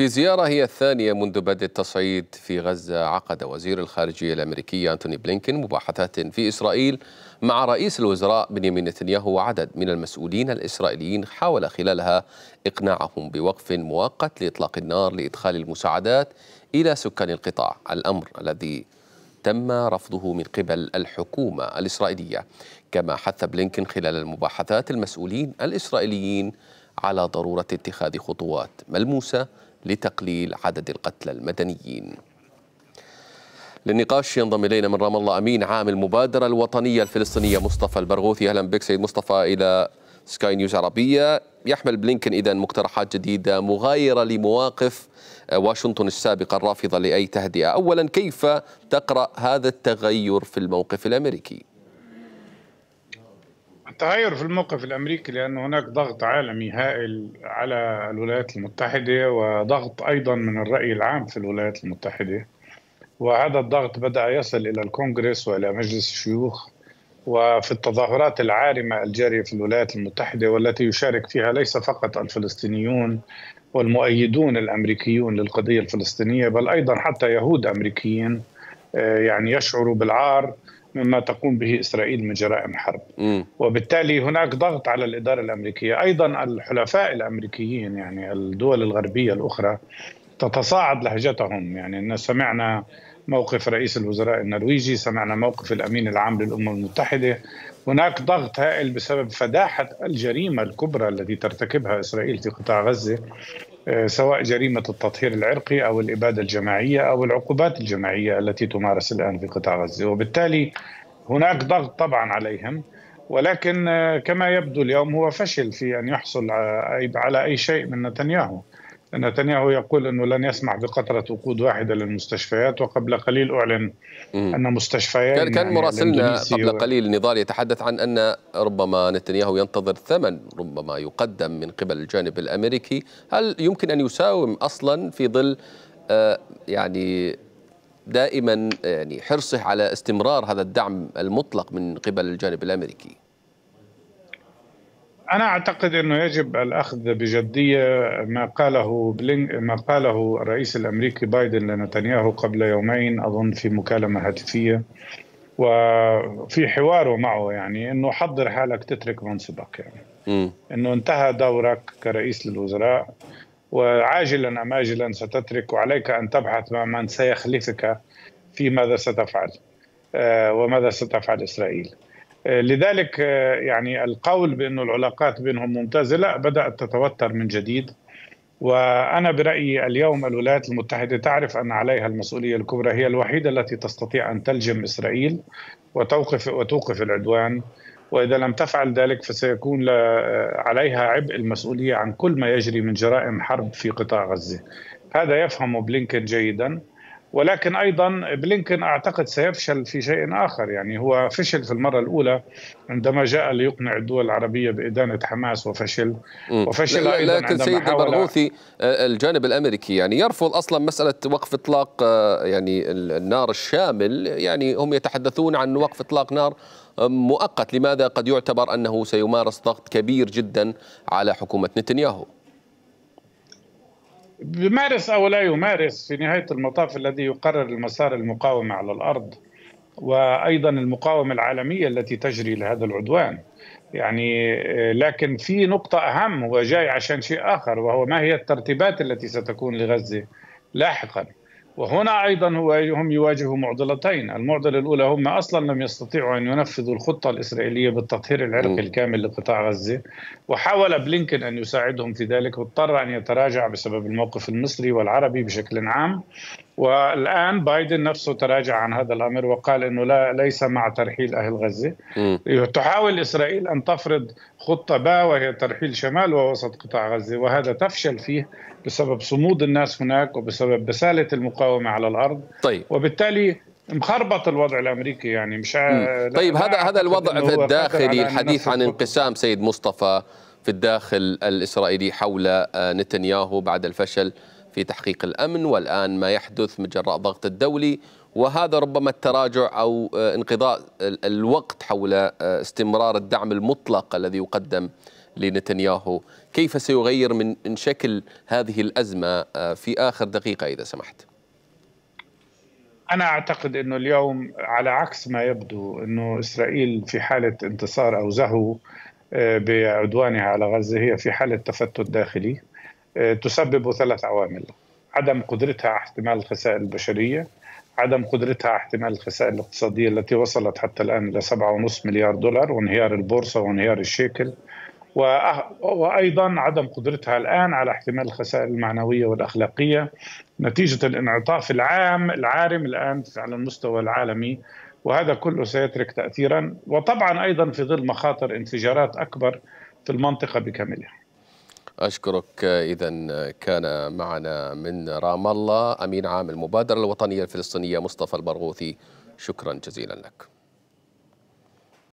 في زيارة هي الثانية منذ بدء التصعيد في غزة عقد وزير الخارجية الأمريكي أنتوني بلينكين مباحثات في إسرائيل مع رئيس الوزراء بنيامين نتنياهو وعدد من المسؤولين الإسرائيليين حاول خلالها إقناعهم بوقف مؤقت لإطلاق النار لإدخال المساعدات إلى سكان القطاع الأمر الذي تم رفضه من قبل الحكومة الإسرائيلية كما حث بلينكين خلال المباحثات المسؤولين الإسرائيليين على ضرورة اتخاذ خطوات ملموسة لتقليل عدد القتلى المدنيين للنقاش ينضم الينا من رام الله امين عام المبادره الوطنيه الفلسطينيه مصطفى البرغوثي اهلا بك سيد مصطفى الى سكاي نيوز عربيه يحمل بلينكن اذا مقترحات جديده مغايره لمواقف آه، واشنطن السابقه الرافضه لاي تهدئه اولا كيف تقرا هذا التغير في الموقف الامريكي تغير في الموقف الامريكي لان هناك ضغط عالمي هائل على الولايات المتحده وضغط ايضا من الراي العام في الولايات المتحده وهذا الضغط بدا يصل الى الكونغرس والى مجلس الشيوخ وفي التظاهرات العارمه الجاريه في الولايات المتحده والتي يشارك فيها ليس فقط الفلسطينيون والمؤيدون الامريكيون للقضيه الفلسطينيه بل ايضا حتى يهود امريكيين آه، يعني يشعروا بالعار مما تقوم به اسرائيل من جرائم حرب م. وبالتالي هناك ضغط على الاداره الامريكيه ايضا الحلفاء الامريكيين يعني الدول الغربيه الاخرى تتصاعد لهجتهم يعني سمعنا موقف رئيس الوزراء النرويجي سمعنا موقف الامين العام للامم المتحده هناك ضغط هائل بسبب فداحه الجريمه الكبرى التي ترتكبها اسرائيل في قطاع غزه آه، سواء جريمه التطهير العرقي او الاباده الجماعيه او العقوبات الجماعيه التي تمارس الان في قطاع غزه، وبالتالي هناك ضغط طبعا عليهم ولكن آه، كما يبدو اليوم هو فشل في ان يحصل آه، على اي شيء من نتنياهو. نتنياهو يقول أنه لن يسمح بقطرة وقود واحدة للمستشفيات وقبل قليل أعلن أن مستشفيات كان, كان يعني مراسلنا قبل قليل نضال يتحدث عن أن ربما نتنياهو ينتظر ثمن ربما يقدم من قبل الجانب الأمريكي هل يمكن أن يساوم أصلا في ظل آه، يعني دائما يعني حرصه على استمرار هذا الدعم المطلق من قبل الجانب الامريكي انا اعتقد انه يجب الاخذ بجديه ما قاله بلينك ما قاله الرئيس الامريكي بايدن لنتنياهو قبل يومين اظن في مكالمه هاتفيه وفي حواره معه يعني انه حضر حالك تترك منصبك يعني انه انتهى دورك كرئيس للوزراء وعاجلا ام اجلا ستترك وعليك ان تبحث مع من سيخلفك في ماذا ستفعل آه، وماذا ستفعل اسرائيل آه، لذلك آه، يعني القول بأن العلاقات بينهم ممتازة لا بدأت تتوتر من جديد وأنا برأيي اليوم الولايات المتحدة تعرف أن عليها المسؤولية الكبرى هي الوحيدة التي تستطيع أن تلجم إسرائيل وتوقف وتوقف العدوان وإذا لم تفعل ذلك فسيكون آه، عليها عبء المسؤولية عن كل ما يجري من جرائم حرب في قطاع غزة هذا يفهم بلينكن جيدا ولكن ايضا بلينكن اعتقد سيفشل في شيء اخر يعني هو فشل في المره الاولى عندما جاء ليقنع الدول العربيه بادانه حماس وفشل وفشل لا ايضا لكن سيد البرغوثي آه، الجانب الامريكي يعني يرفض اصلا مساله وقف اطلاق آه، يعني النار الشامل يعني هم يتحدثون عن وقف اطلاق نار آه، مؤقت لماذا قد يعتبر انه سيمارس ضغط كبير جدا على حكومه نتنياهو يمارس او لا يمارس في نهايه المطاف الذي يقرر المسار المقاومه على الارض وايضا المقاومه العالميه التي تجري لهذا العدوان يعني آه، لكن في نقطه اهم هو جاي عشان شيء اخر وهو ما هي الترتيبات التي ستكون لغزه لاحقا وهنا أيضا هو هم يواجهوا معضلتين المعضلة الأولى هم أصلا لم يستطيعوا أن ينفذوا الخطة الإسرائيلية بالتطهير العرقي الكامل لقطاع غزة وحاول بلينكن أن يساعدهم في ذلك واضطر أن يتراجع بسبب الموقف المصري والعربي بشكل عام والان بايدن نفسه تراجع عن هذا الامر وقال انه لا ليس مع ترحيل اهل غزه م. تحاول اسرائيل ان تفرض خطه باء وهي ترحيل شمال ووسط قطاع غزه وهذا تفشل فيه بسبب صمود الناس هناك وبسبب بساله المقاومه على الارض طيب. وبالتالي مخربط الوضع الامريكي يعني مش طيب هذا هذا الوضع في الداخلي الحديث عن انقسام سيد مصطفى في الداخل الاسرائيلي حول آه، نتنياهو بعد الفشل في تحقيق الأمن والآن ما يحدث من جراء ضغط الدولي وهذا ربما التراجع أو آه، انقضاء الوقت حول آه، استمرار الدعم المطلق الذي يقدم لنتنياهو كيف سيغير من شكل هذه الأزمة آه، في آخر دقيقة إذا سمحت أنا أعتقد أنه اليوم على عكس ما يبدو أنه إسرائيل في حالة انتصار أو زهو بعدوانها على غزة هي في حالة تفتت داخلي آه، تسبب ثلاث عوامل عدم قدرتها على احتمال الخسائر البشريه عدم قدرتها على احتمال الخسائر الاقتصادية التي وصلت حتى الآن إلى 7.5 مليار دولار وانهيار البورصة وانهيار الشيكل وأيضا عدم قدرتها الآن على احتمال الخسائر المعنوية والأخلاقية نتيجة الانعطاف العام العارم الآن على المستوى العالمي وهذا كله سيترك تأثيرا وطبعا أيضا في ظل مخاطر انفجارات أكبر في المنطقة بكاملها أشكرك إذا كان معنا من رام الله أمين عام المبادرة الوطنية الفلسطينية مصطفى البرغوثي شكرا جزيلا لك